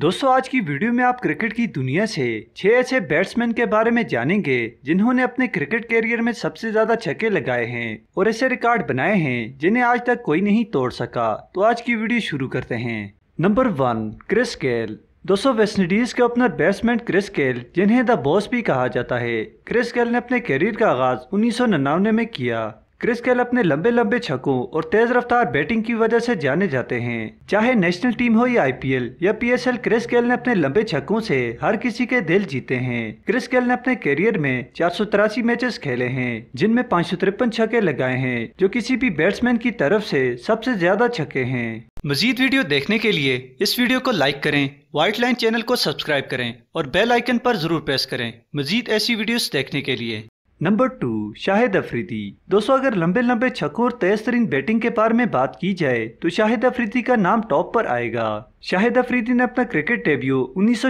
दोस्तों आज की वीडियो में आप क्रिकेट की दुनिया से छह ऐसे बैट्समैन के बारे में जानेंगे जिन्होंने अपने क्रिकेट कैरियर में सबसे ज्यादा छक्के लगाए हैं और ऐसे रिकॉर्ड बनाए हैं जिन्हें आज तक कोई नहीं तोड़ सका तो आज की वीडियो शुरू करते हैं नंबर वन क्रिस गेल दोस्तों वेस्टइंडीज के ओपनर बैट्समैन क्रिस गेल जिन्हें द बॉस भी कहा जाता है क्रिस गेल ने अपने करियर का आगाज उन्नीस में किया क्रिस गेल अपने लंबे लंबे छक्कों और तेज रफ्तार बैटिंग की वजह से जाने जाते हैं चाहे नेशनल टीम हो या आईपीएल या पीएसएल क्रिस गेल ने अपने लंबे छक्कों से हर किसी के दिल जीते हैं क्रिस गेल ने अपने करियर में चार मैचेस खेले हैं जिनमें पाँच छक्के लगाए हैं जो किसी भी बैट्समैन की तरफ से सबसे ज्यादा छक्के हैं मजीद वीडियो देखने के लिए इस वीडियो को लाइक करें व्हाइट लाइन चैनल को सब्सक्राइब करें और बेल आइकन पर जरूर प्रेस करें मजीद ऐसी वीडियोस देखने के लिए नंबर टू शाहिद अफरीदी दोस्तों अगर लंबे लंबे छक्कों और तेज तरीन बैटिंग के बारे में बात की जाए तो शाहिद अफरीदी का नाम टॉप पर आएगा शाहिद अफरीदी ने अपना क्रिकेट डेब्यू उन्नीस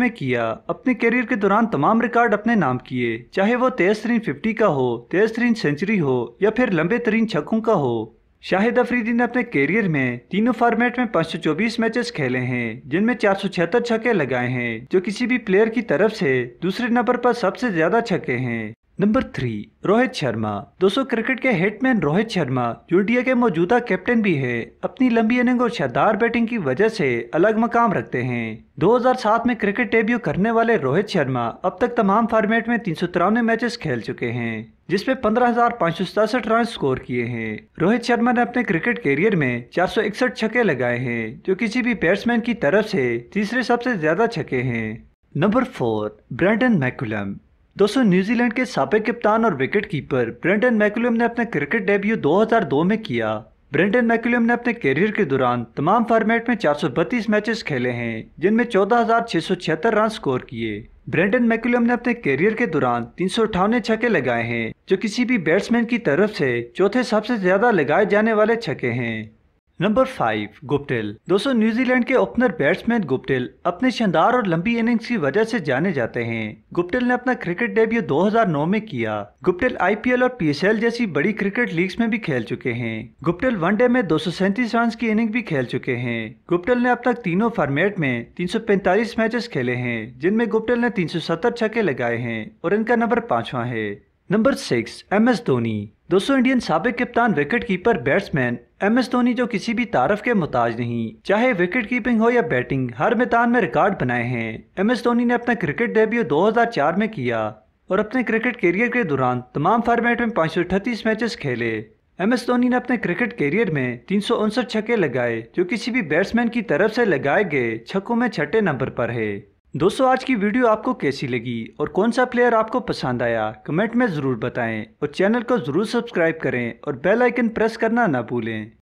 में किया अपने करियर के दौरान तमाम रिकॉर्ड अपने नाम किए चाहे वो तेज तरीन फिफ्टी का हो तेज तरीन सेंचुरी हो या फिर लंबे तरीन छक्कों का हो शाहिद अफरीदी ने अपने करियर में तीनों फॉर्मेट में 524 मैचेस खेले हैं जिनमें चार सौ छिहत्तर छक्के लगाए हैं जो किसी भी प्लेयर की तरफ से दूसरे नंबर पर सबसे ज्यादा छक्के हैं नंबर थ्री रोहित शर्मा दोस्तों क्रिकेट के हेडमैन रोहित शर्मा जो इंडिया के मौजूदा कैप्टन भी है अपनी लंबी इनिंग और शानदार बैटिंग की वजह से अलग मकाम रखते हैं 2007 में क्रिकेट डेब्यू करने वाले रोहित शर्मा अब तक तमाम फॉर्मेट में तीन सौ तिरानवे मैचेस खेल चुके हैं जिसमें पंद्रह हजार पाँच सौ सतासठ रन स्कोर किए हैं रोहित शर्मा ने अपने क्रिकेट करियर में चार सौ इकसठ छक्के लगाए हैं जो किसी भी बैट्समैन की तरफ से तीसरे सबसे ज्यादा छके हैं नंबर फोर ब्रैंडन मैकुलम दोस्तों न्यूजीलैंड के सापे कप्तान और विकेट कीपर ब्रेंडन मैकुलम ने अपना क्रिकेट डेब्यू 2002 में किया ब्रेंडन मैकुलम ने अपने करियर के दौरान तमाम फॉर्मेट में चार मैचेस खेले हैं जिनमें चौदह रन स्कोर किए ब्रेंडन मैकुलम ने अपने करियर के दौरान तीन सौ अठावन छक्के लगाए हैं जो किसी भी बैट्समैन की तरफ से चौथे सबसे ज्यादा लगाए जाने वाले छक्के हैं नंबर फाइव गुप्टिल दोस्तों न्यूजीलैंड के ओपनर बैट्समैन गुप्टिल अपने शानदार और लंबी इनिंग्स की वजह से जाने जाते हैं गुप्टिल ने अपना क्रिकेट डेब्यू 2009 में किया गुप्टिल आईपीएल और पीएसएल जैसी बड़ी क्रिकेट लीग्स में भी खेल चुके हैं गुप्टिल वनडे में दो रन की इनिंग भी खेल चुके हैं गुप्टिल ने अब तक तीनों फॉर्मेट में तीन मैचेस खेले हैं जिनमें गुप्टिल ने तीन छक्के लगाए हैं और इनका नंबर पांचवा है number six M S Dhoni सौ इंडियन सबक कप्तान wicket keeper batsman M S Dhoni जो किसी भी तारफ के मोहताज नहीं चाहे विकेट कीपिंग हो या बैटिंग हर मैदान में रिकॉर्ड बनाए हैं एम एस धोनी ने अपना क्रिकेट डेब्यू 2004 में किया और अपने क्रिकेट कैरियर के दौरान तमाम फॉर्मेट में पाँच मैचेस खेले एम एस धोनी ने अपने क्रिकेट कैरियर में तीन छक्के लगाए जो किसी भी बैट्समैन की तरफ से लगाए गए छक्कों में छठे नंबर पर है दोस्तों आज की वीडियो आपको कैसी लगी और कौन सा प्लेयर आपको पसंद आया कमेंट में ज़रूर बताएं और चैनल को ज़रूर सब्सक्राइब करें और बेल आइकन प्रेस करना ना भूलें